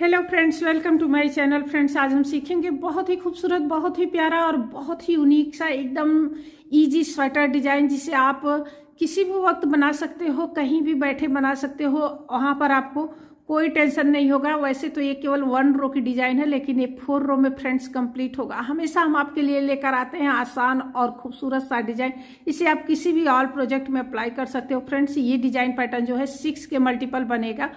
hello friends welcome to my channel friends आज हम सीखेंगे बहुत ही खूबसूरत बहुत ही प्यारा और बहुत ही यूनिक सा एकदम इजी स्वेटर डिजाइन जिसे आप किसी भी वक्त बना सकते हो कहीं भी बैठे बना सकते हो वहां पर आपको कोई टेंशन नहीं होगा वैसे तो ये केवल वन रो की डिजाइन है लेकिन ये फोर रो में फ्रेंड्स कंप्लीट होगा हमेशा हम आपके लिए लेकर आते हैं आसान और खूबसूरत सा डिजाइन इसे आप किसी भी ऑल प्रोजेक्ट में अप्लाई कर सकते हो फ्रेंड्स ये डिजाइन पैटर्न जो है सिक्स के मल्टीपल बनेगा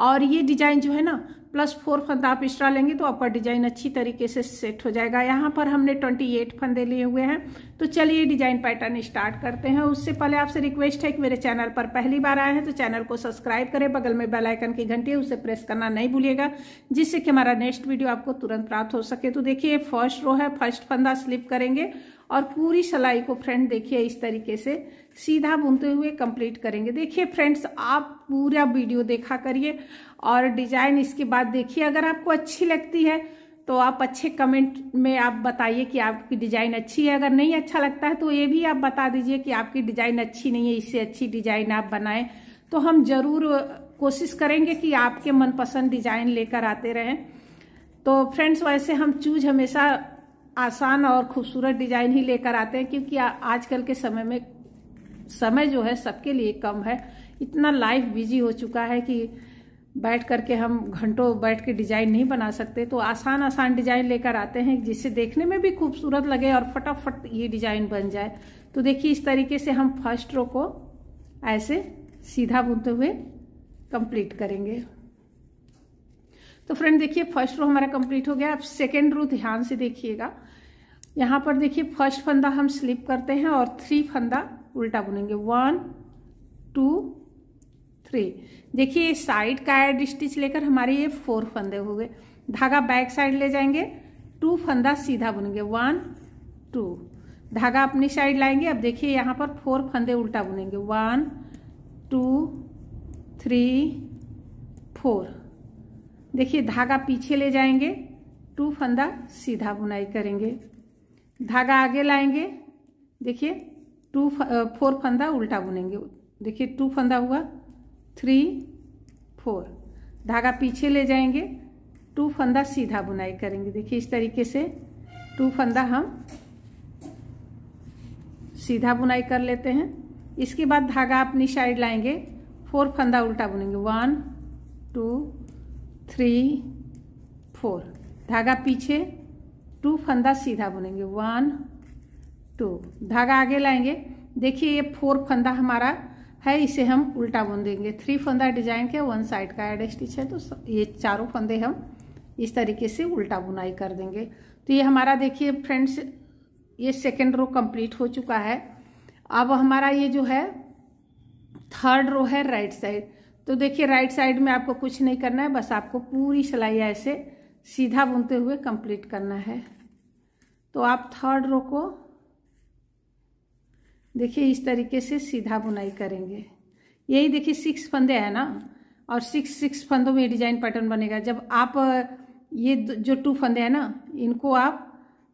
और ये डिजाइन जो है ना प्लस फोर फंदा आप एक्स्ट्रा लेंगे तो आपका डिजाइन अच्छी तरीके से सेट हो जाएगा यहाँ पर हमने ट्वेंटी एट फंदे लिए हुए हैं तो चलिए डिजाइन पैटर्न स्टार्ट करते हैं उससे पहले आपसे रिक्वेस्ट है कि मेरे चैनल पर पहली बार आए हैं तो चैनल को सब्सक्राइब करें बगल में बेल आइकन की घंटी उसे प्रेस करना नहीं भूलिएगा जिससे कि हमारा नेक्स्ट वीडियो आपको तुरंत प्राप्त हो सके तो देखिए फर्स्ट रो है फर्स्ट फंदा स्लिप करेंगे और पूरी सलाई को फ्रेंड देखिए इस तरीके से सीधा बुनते हुए कंप्लीट करेंगे देखिए फ्रेंड्स आप पूरा वीडियो देखा करिए और डिजाइन इसके बाद देखिए अगर आपको अच्छी लगती है तो आप अच्छे कमेंट में आप बताइए कि आपकी डिजाइन अच्छी है अगर नहीं अच्छा लगता है तो ये भी आप बता दीजिए कि आपकी डिजाइन अच्छी नहीं है इससे अच्छी डिजाइन आप बनाए तो हम जरूर कोशिश करेंगे कि आपके मनपसंद डिजाइन लेकर आते रहें तो फ्रेंड्स वैसे हम चूज हमेशा आसान और खूबसूरत डिजाइन ही लेकर आते हैं क्योंकि आजकल के समय में समय जो है सबके लिए कम है इतना लाइफ बिजी हो चुका है कि बैठ करके हम घंटों बैठ के डिजाइन नहीं बना सकते तो आसान आसान डिजाइन लेकर आते हैं जिससे देखने में भी खूबसूरत लगे और फटाफट ये डिजाइन बन जाए तो देखिए इस तरीके से हम फर्स्ट रो को ऐसे सीधा बुनते हुए कंप्लीट करेंगे तो फ्रेंड देखिए फर्स्ट रो हमारा कंप्लीट हो गया अब सेकेंड रो ध्यान से देखिएगा यहाँ पर देखिए फर्स्ट फंदा हम स्लिप करते हैं और थ्री फंदा उल्टा बुनेंगे वन टू थ्री देखिए साइड का एड स्टिच लेकर हमारे ये फोर फंदे हो गए धागा बैक साइड ले जाएंगे टू फंदा सीधा बुनेंगे वन टू धागा अपनी साइड लाएंगे अब देखिए यहाँ पर फोर फंदे उल्टा बुनेंगे वन टू थ्री फोर देखिए धागा पीछे ले जाएंगे टू फंदा सीधा बुनाई करेंगे धागा आगे लाएंगे देखिए टू फोर फंदा उल्टा बुनेंगे देखिए टू फंदा हुआ थ्री फोर धागा पीछे ले जाएंगे टू फंदा सीधा बुनाई करेंगे देखिए इस तरीके से टू फंदा हम सीधा बुनाई कर लेते हैं इसके बाद धागा अपनी साइड लाएंगे फोर फंदा उल्टा बुनेंगे वन टू थ्री फोर धागा पीछे टू फंदा सीधा बुनेंगे वन टू धागा आगे लाएंगे देखिए ये फोर फंदा हमारा है इसे हम उल्टा बुन देंगे थ्री फंदा डिजाइन के वन साइड का एड स्टिच है तो ये चारों फंदे हम इस तरीके से उल्टा बुनाई कर देंगे तो ये हमारा देखिए फ्रेंड्स ये सेकेंड रो कंप्लीट हो चुका है अब हमारा ये जो है थर्ड रो है राइट साइड तो देखिए राइट साइड में आपको कुछ नहीं करना है बस आपको पूरी सिलाई ऐसे सीधा बुनते हुए कंप्लीट करना है तो आप थर्ड रो को देखिए इस तरीके से सीधा बुनाई करेंगे यही देखिए सिक्स फंदे हैं ना और सिक्स सिक्स फंदों में डिजाइन पैटर्न बनेगा जब आप ये जो टू फंदे हैं ना इनको आप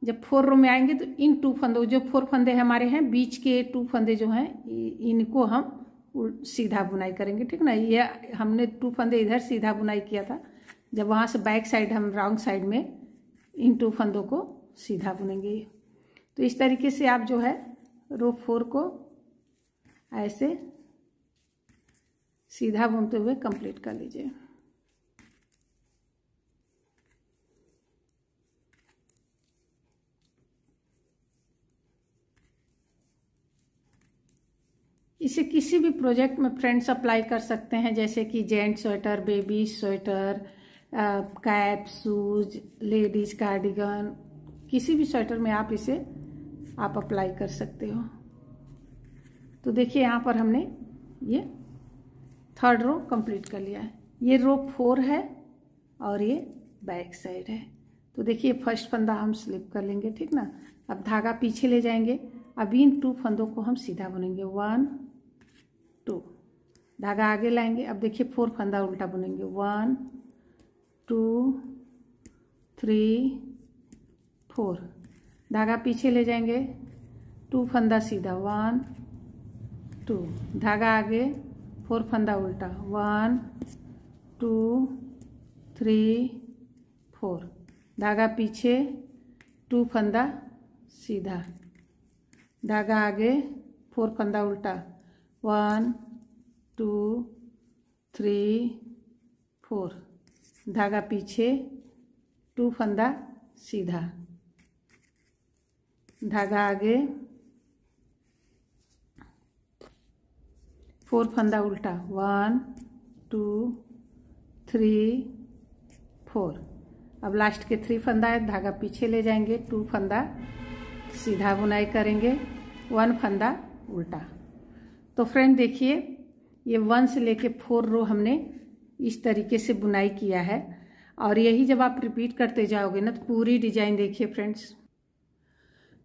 जब फोर रो में आएंगे तो इन टू फंदों जो फोर फंदे हमारे हैं बीच के टू फंदे जो हैं इनको हम सीधा बुनाई करेंगे ठीक ना ये हमने टू फंदे इधर सीधा बुनाई किया था जब वहाँ से बैक साइड हम रॉन्ग साइड में इन टू फंदों को सीधा बुनेंगे तो इस तरीके से आप जो है रो फोर को ऐसे सीधा बुनते हुए कंप्लीट कर लीजिए इसे किसी भी प्रोजेक्ट में फ्रेंड्स अप्लाई कर सकते हैं जैसे कि gents sweater baby sweater cap shoes ladies cardigan किसी भी स्वेटर में आप इसे आप अप्लाई कर सकते हो तो देखिए यहाँ पर हमने ये थर्ड रो कंप्लीट कर लिया है ये रो फोर है और ये बैक साइड है तो देखिए फर्स्ट फंदा हम स्लिप कर लेंगे ठीक ना अब धागा पीछे ले जाएंगे अब इन टू फंदों को हम सीधा बुनेंगे वन टू धागा आगे लाएंगे अब देखिए फोर फंदा उल्टा बुनेंगे वन टू थ्री फोर धागा पीछे ले जाएंगे टू फंदा सीधा वन टू धागा आगे फोर फंदा उल्टा वन टू थ्री फोर धागा पीछे टू फंदा सीधा धागा आगे फोर फंदा उल्टा वन टू थ्री फोर धागा पीछे टू फंदा सीधा धागा आगे फोर फंदा उल्टा वन टू थ्री फोर अब लास्ट के थ्री फंदा है धागा पीछे ले जाएंगे टू फंदा सीधा बुनाई करेंगे वन फंदा उल्टा तो फ्रेंड देखिए ये वन से लेके फोर रो हमने इस तरीके से बुनाई किया है और यही जब आप रिपीट करते जाओगे ना तो पूरी डिजाइन देखिए फ्रेंड्स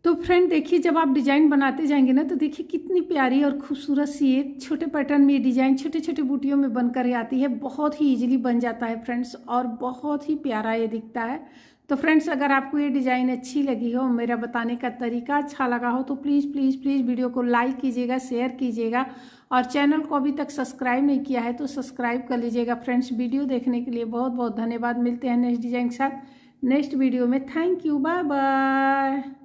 तो फ्रेंड देखिए जब आप डिजाइन बनाते जाएंगे ना तो देखिए कितनी प्यारी और खूबसूरत सी ये छोटे पैटर्न में ये डिजाइन छोटे छोटे बूटियों में बनकर आती है बहुत ही इजीली बन जाता है फ्रेंड्स और बहुत ही प्यारा ये दिखता है तो फ्रेंड्स अगर आपको ये डिज़ाइन अच्छी लगी हो मेरा बताने का तरीका अच्छा लगा हो तो प्लीज़ प्लीज़ प्लीज़ वीडियो को लाइक कीजिएगा शेयर कीजिएगा और चैनल को अभी तक सब्सक्राइब नहीं किया है तो सब्सक्राइब कर लीजिएगा फ्रेंड्स वीडियो देखने के लिए बहुत बहुत धन्यवाद मिलते हैं नेक्स्ट डिज़ाइन के साथ नेक्स्ट वीडियो में थैंक यू बाय बाय